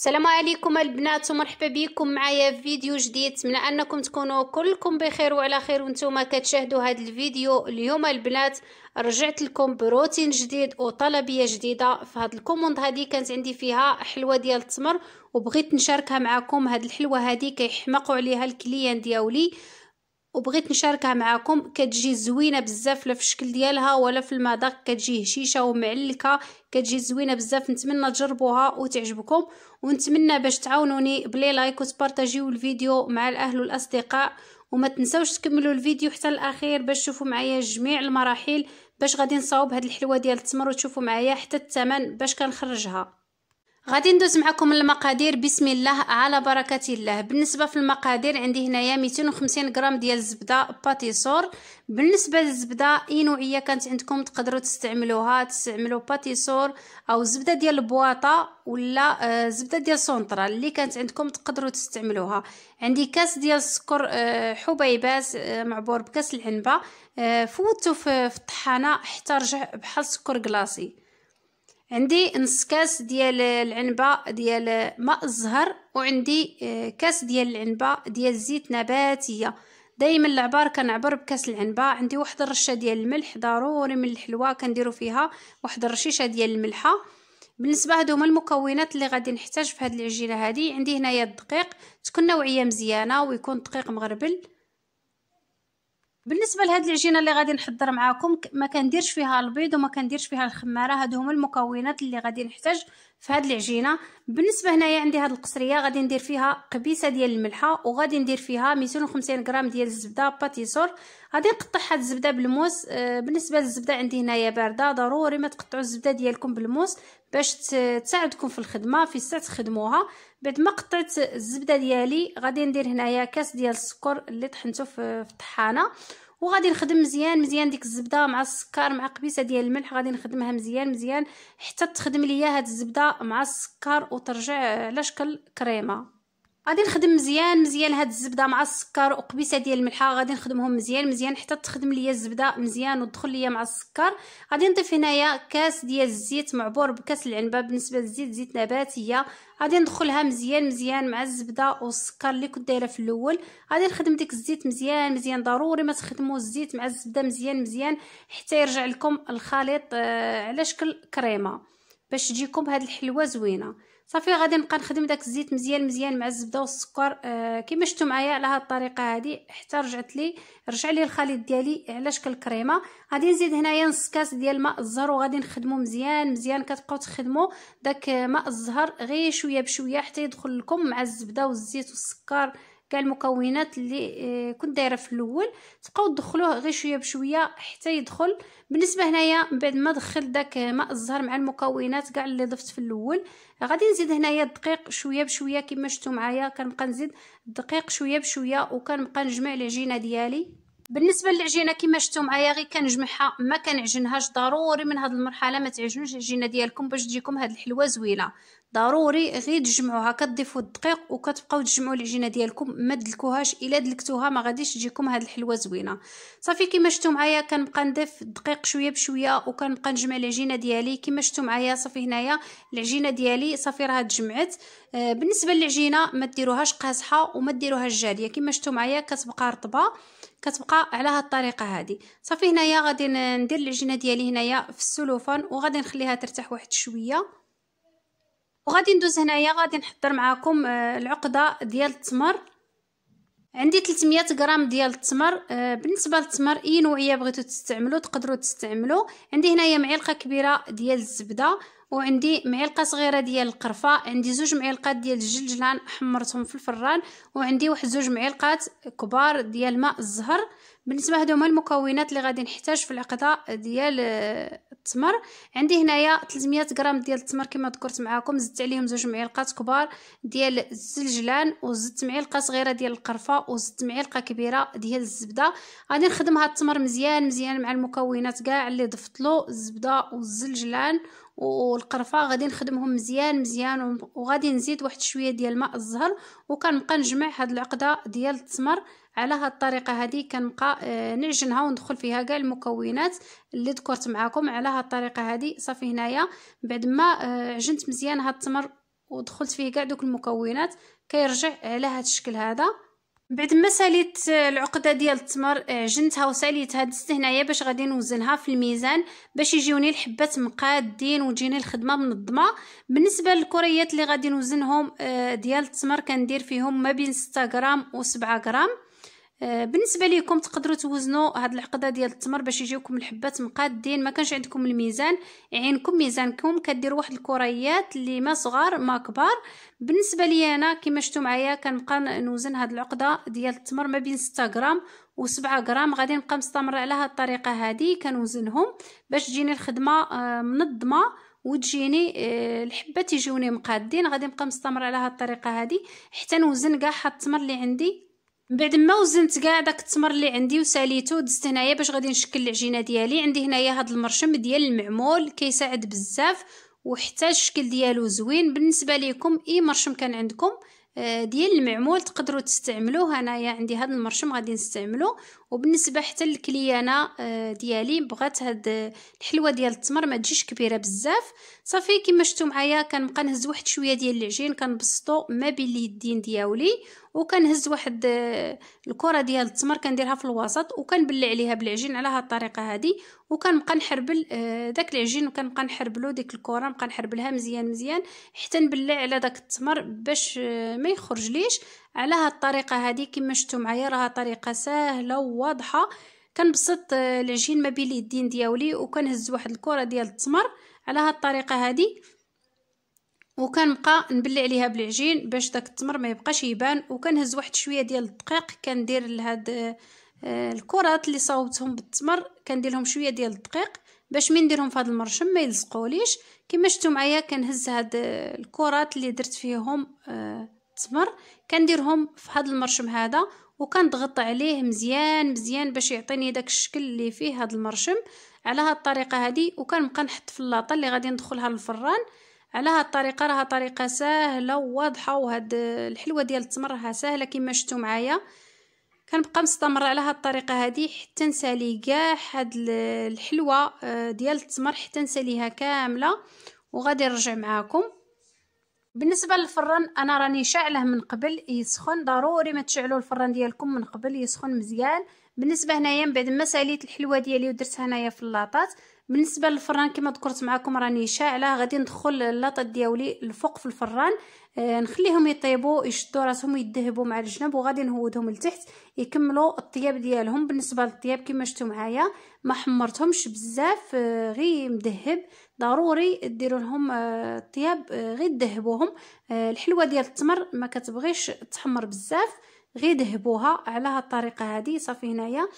السلام عليكم البنات ومرحبا بكم معايا في فيديو جديد نتمنى انكم تكونوا كلكم بخير وعلى خير وانتم كتشاهدوا هذا الفيديو اليوم البنات رجعت لكم بروتين جديد وطلبيه جديده في هذا الكوموند هذه كانت عندي فيها حلوه ديال التمر وبغيت نشاركها معكم هاد الحلوه هذه كيحمقوا عليها الكليان دياولي وبغيت نشاركها معاكم كتجي زوينه بزاف لا في الشكل ديالها ولا في المذاق كتجي هشيشه ومعلكه كتجي زوينه بزاف نتمنى تجربوها وتعجبكم ونتمنى باش تعاونوني بلي لايك وتبارطاجيو الفيديو مع الاهل والاصدقاء وما تنساوش تكملوا الفيديو حتى الاخير باش تشوفوا معايا جميع المراحل باش غادي نصاوب هاد الحلوه ديال التمر وتشوفوا معايا حتى الثمن باش كنخرجها غادي ندوز معكم المقادير بسم الله على بركه الله بالنسبه في المقادير عندي هنايا 250 غرام ديال الزبده باتيسور بالنسبه للزبده اي نوعيه كانت عندكم تقدروا تستعملوها تستعملوا باتيسور او زبده ديال البواطه ولا آه، زبده ديال سونترا اللي كانت عندكم تقدروا تستعملوها عندي كاس ديال السكر آه، حبيبات آه، معبور بكاس العنبه فوتو في الطحانه حتى رجع بحال سكر كلاصي عندي نص كاس ديال العنبه ديال ماء الزهر وعندي آه، كاس ديال العنبه ديال زيت نباتيه دائما العبار كنعبر بكاس العنبه عندي واحد الرشه ديال الملح ضروري من الحلوه كنديروا فيها واحد الرشيشه ديال الملحه بالنسبه هادو هما المكونات اللي غادي نحتاج في هاد العجينه هادي عندي هنايا الدقيق تكون نوعيه مزيانه ويكون دقيق مغربل بالنسبه لهاد العجينه اللي غادي نحضر معاكم ما كنديرش فيها البيض وما كنديرش فيها الخماره هادو هما المكونات اللي غادي نحتاج في هاد العجينه بالنسبه هنايا عندي هاد القصريه غادي ندير فيها قبيسه ديال الملحه وغادي ندير فيها 250 غرام ديال الزبده باتيسور غادي نقطع هاد الزبده بالموس آه، بالنسبه للزبده عندي هنايا بارده ضروري ما تقطعوا الزبده ديالكم بالموس باش تساعدكم في الخدمه في الساعه تخدموها بعد ما قطعت الزبده ديالي غادي ندير هنايا كاس ديال السكر اللي طحنته في الطحانه وغادي نخدم مزيان مزيان ديك الزبده مع السكر مع قبيسه ديال الملح غادي نخدمها مزيان مزيان حتى تخدم ليا هاد الزبده مع السكر وترجع على شكل كريمه غادي نخدم مزيان مزيان هاد الزبده مع السكر وقبيسه ديال الملحه غادي نخدمهم مزيان مزيان حتى تخدم ليا الزبده مزيان وتدخل ليا مع السكر غادي نضيف هنايا كاس ديال الزيت معبور بكاس العنبه بالنسبه للزيت زيت نباتيه غادي ندخلها مزيان مزيان مع الزبده والسكر اللي كنت دايره في الاول غادي نخدم ديك الزيت مزيان مزيان ضروري ما تخدموا الزيت مع الزبده مزيان مزيان حتى يرجع لكم الخليط آه، على شكل كريمه باش تجيكم هاد الحلوه زوينه صافي غادي نبقى نخدم داك الزيت مزيان مزيان مع الزبده والسكر آه كما شفتوا معايا على هاد الطريقه هادي حتى رجعت لي رجع لي الخليط ديالي على شكل كريمه غادي نزيد هنايا نص كاس ديال ماء الزهر وغادي نخدمو مزيان مزيان كتبقاو تخدمو داك ماء الزهر غير شويه بشويه حتى يدخل لكم مع الزبده والزيت والسكر كاع المكونات اللي آه، كنت دايره في الاول تبقاو تدخلوه غير شويه بشويه حتى يدخل بالنسبه هنايا من بعد ما دخل داك ماء الزهر مع المكونات كاع اللي ضفت في الاول غادي نزيد هنايا الدقيق شويه بشويه كما شفتوا معايا كنبقى نزيد الدقيق شويه بشويه وكنبقى نجمع العجينه ديالي بالنسبه للعجينه كما شفتوا معايا غير كنجمعها ما كنعجنهاش ضروري من هذه المرحله ما تعجنوش العجينه ديالكم باش تجيكم هذه الحلوه زوينه ضروري غير تجمعوها كتضيفوا الدقيق وكتبقاو تجمعوا العجينه ديالكم ما دلكوهاش الا دلكتوها ما غاديش تجيكم هذه الحلوه زوينه صافي كما شفتوا معايا كنبقى نضيف الدقيق شويه بشويه وكنبقى نجمع العجينه ديالي كما شفتوا معايا صافي هنايا العجينه ديالي صافي راها تجمعت آه، بالنسبه للعجينه ما ديروهاش قاصحه وما ديروهاش جاليه كما شفتوا معايا كتبقى رطبه كتبقى على هاد الطريقه هادي صافي هنايا غادي ندير العجينه ديالي هنايا في السلوفان وغادي نخليها ترتاح واحد شويه وغادي ندوز هنايا غادي نحضر معاكم آه، العقده ديال التمر عندي 300 غرام ديال التمر آه، بالنسبه للتمر اي نوعيه بغيتو تستعملو تقدروا تستعملو عندي هنايا معلقه كبيره ديال الزبده وعندي معلقه صغيره ديال القرفه عندي زوج معلقات ديال الجلجلان حمرتهم في الفران وعندي واحد زوج معلقات كبار ديال ماء الزهر بالنسبه هادو هما المكونات اللي غادي نحتاج في العقده ديال آه، التمر عندي هنايا 300 غرام ديال التمر كما ذكرت معكم زدت عليهم زوج معلقات كبار ديال الزلجلان وزدت معلقه صغيره ديال القرفه وزدت معلقه كبيره ديال الزبده غادي نخدم هاد التمر مزيان مزيان مع المكونات كاع اللي ضفت له الزبده والزلجلان والقرفه غادي نخدمهم مزيان مزيان وغادي نزيد واحد شويه ديال ماء الزهر وكنبقى نجمع هاد العقده ديال التمر على هاد الطريقه هادي كنبقى آه، نعجنها وندخل فيها كاع المكونات اللي ذكرت معكم على هاد الطريقه هادي صافي هنايا بعد ما آه، عجنت مزيان هاد التمر ودخلت فيه كاع دوك المكونات كيرجع على هاد الشكل هذا بعد ما ساليت العقده ديال التمر عجنتها آه، وساليتها دزت هنايا باش غادي نوزنها في الميزان باش يجيوني الحبات مقادين وتجيني الخدمه منظمه بالنسبه للكريات اللي غادي نوزنهم آه، ديال التمر كندير فيهم ما بين 6 غرام و 7 غرام آه، بالنسبه ليكم تقدروا توزنوا هاد العقده ديال التمر باش يجيوكم الحبات مقادين ما كانش عندكم الميزان عينكم ميزانكم كديروا واحد الكريات اللي ما صغار ما كبار بالنسبه لي انا كما شفتوا معايا كنبقى نوزن هاد العقده ديال التمر ما بين 6 غرام و7 غرام غادي نبقى مستمره على هاد الطريقه هادي كنوزنهم باش تجيني الخدمه آه، منظمه وتجيني آه، الحبه تيجوني مقادين غادي نبقى مستمره على هاد الطريقه هادي حتى نوزن كاع هاد التمر اللي عندي من بعد ما وزنت كاع داك التمر اللي عندي وساليته دزت هنايا باش غادي نشكل العجينه ديالي عندي هنايا هاد المرشم ديال المعمول كيساعد بزاف وحتى الشكل ديالو زوين بالنسبه ليكم اي مرشم كان عندكم آه، ديال المعمول تقدروا تستعملوه انايا عندي هذا المرشم غادي نستعملو وبالنسبه حتى للكليانه آه، ديالي بغات هاد آه، الحلوه ديال التمر ما تجيش كبيره بزاف صافي كما شفتوا معايا كنبقى نهز واحد شويه ديال العجين كنبسطو ما بين اليدين دياولي وكنهز واحد آه، الكره ديال التمر كنديرها في الوسط وكنبلع عليها بالعجين على هاد الطريقه هذه وكنبقى نحربل داك العجين وكنبقى نحربلو ديك الكره نبقى نحربلها مزيان مزيان حتى نبلع على داك التمر باش ما يخرجليش على هاد الطريقه هادي كما شفتوا معايا راها طريقه سهله وواضحه كنبسط آه، العجين ما بين اليدين ديالي وكنهز واحد الكره ديال التمر على هاد الطريقه هادي وكنبقى نبلع عليها بالعجين باش داك التمر ما يبقاش يبان وكنهز واحد شويه ديال الدقيق كندير لهاد آه، آه، الكرات اللي صاوبتهم بالتمر كندير لهم شويه ديال الدقيق باش من نديرهم فهاد المرشم ما يلصقوليش كما شفتوا معايا كنهز هاد الكرات اللي درت فيهم التمر كنديرهم في هذا المرشم هذا وكنضغط عليه مزيان مزيان باش يعطيني داك الشكل اللي فيه هذا المرشم على هاد الطريقه هذه وكنبقى نحط في اللاطه اللي غادي ندخلها للفران على هاد الطريقه راها طريقه سهله وواضحه وهاد الحلوه ديال التمر راها سهله كما شفتوا معايا كنبقى مستمره على هاد الطريقه هذه حتى نسالي كاع هاد الحلوه آه، ديال التمر حتى نساليها كامله وغادي نرجع معاكم بالنسبه للفران انا راني شاعله من قبل يسخن ضروري ما تشعلوا الفران ديالكم من قبل يسخن مزيان بالنسبه هنايا من بعد ما ساليت الحلوه ديالي ودرتها هنايا في اللاطات بالنسبه للفران كما ذكرت معكم راني شاعله غادي ندخل اللاطه ديالي الفوق في الفران آه، نخليهم يطيبوا يشدوا راسهم يذهبوا مع الجناب وغادي نهودهم لتحت يكملوا الطياب ديالهم بالنسبه للطياب كما شفتوا معايا ما حمرتهمش بزاف آه، غير مدهب ضروري ديروا لهم الطياب آه، غير دهبوهم الحلوه ديال التمر ما كتبغيش تحمر بزاف غير ذهبوها على هاد الطريقه هادي صافي هنايا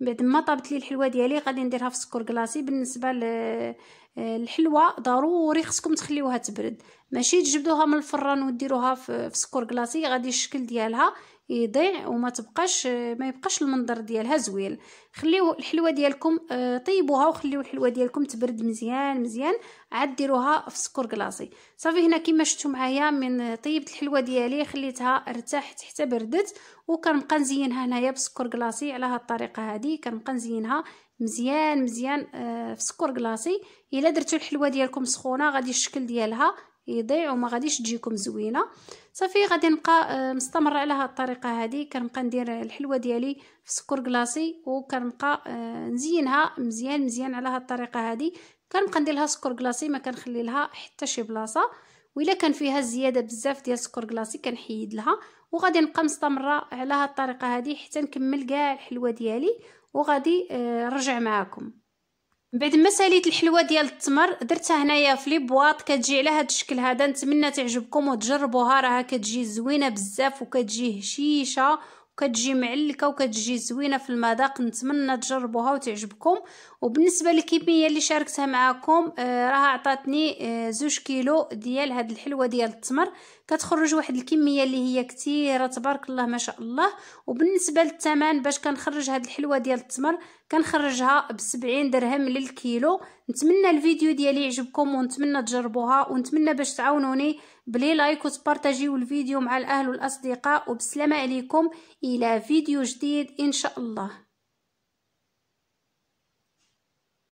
بعد ما طابت لي الحلوه ديالي غادي نديرها في السكر كلاصي بالنسبه للحلوه ضروري خصكم تخليوها تبرد ماشي تجبدوها من الفران وديروها في السكر كلاصي غادي الشكل ديالها يضيع وما تبقاش ما يبقاش المنظر ديالها زوين خليو الحلوه ديالكم آه، طيبوها وخليو الحلوه ديالكم تبرد مزيان مزيان عاد ديروها في سكر كلاصي صافي هنا كما شفتوا معايا من طيبت الحلوه ديالي خليتها ارتاحت حتى بردت وكنبقى نزينها هنايا بسكر كلاصي على هاد الطريقه هذه كنبقى نزينها مزيان مزيان آه، في سكر كلاصي الا درتو الحلوه ديالكم سخونه غادي الشكل ديالها يضيع وما غاديش تجيكم زوينه صافي غادي نبقى آه، مستمره على هذه الطريقه هذه كنبقى ندير الحلوه ديالي في سكر كلاصي وكنبقى آه، نزينها مزيان مزيان على هذه الطريقه هذه كنبقى ندير لها سكر كلاصي ما كنخلي لها حتى شي بلاصه وإلا كان فيها زياده بزاف ديال السكر كلاصي كنحيد لها وغادي نبقى مستمره على هذه الطريقه هذه حتى نكمل كاع الحلوه ديالي وغادي آه، نرجع معكم من بعد ما ساليت الحلوه ديال التمر درتها هنايا في لي بواط كتجي على هذا الشكل هذا نتمنى تعجبكم وتجربوها راها كتجي زوينه بزاف وكتجي هشيشه وكتجي معلكه وكتجي زوينه في المذاق نتمنى تجربوها وتعجبكم وبالنسبه للكميه اللي شاركتها معكم آه راها عطاتني آه زوج كيلو ديال هاد الحلوه ديال التمر كتخرج واحد الكميه اللي هي كثيره تبارك الله ما شاء الله وبالنسبه للثمن باش كنخرج هاد الحلوه ديال التمر كنخرجها ب 70 درهم للكيلو نتمنى الفيديو ديالي يعجبكم ونتمنى تجربوها ونتمنى باش تعاونوني بلي لايك وتبارطاجيو الفيديو مع الاهل والاصدقاء وبسلامه عليكم الى فيديو جديد ان شاء الله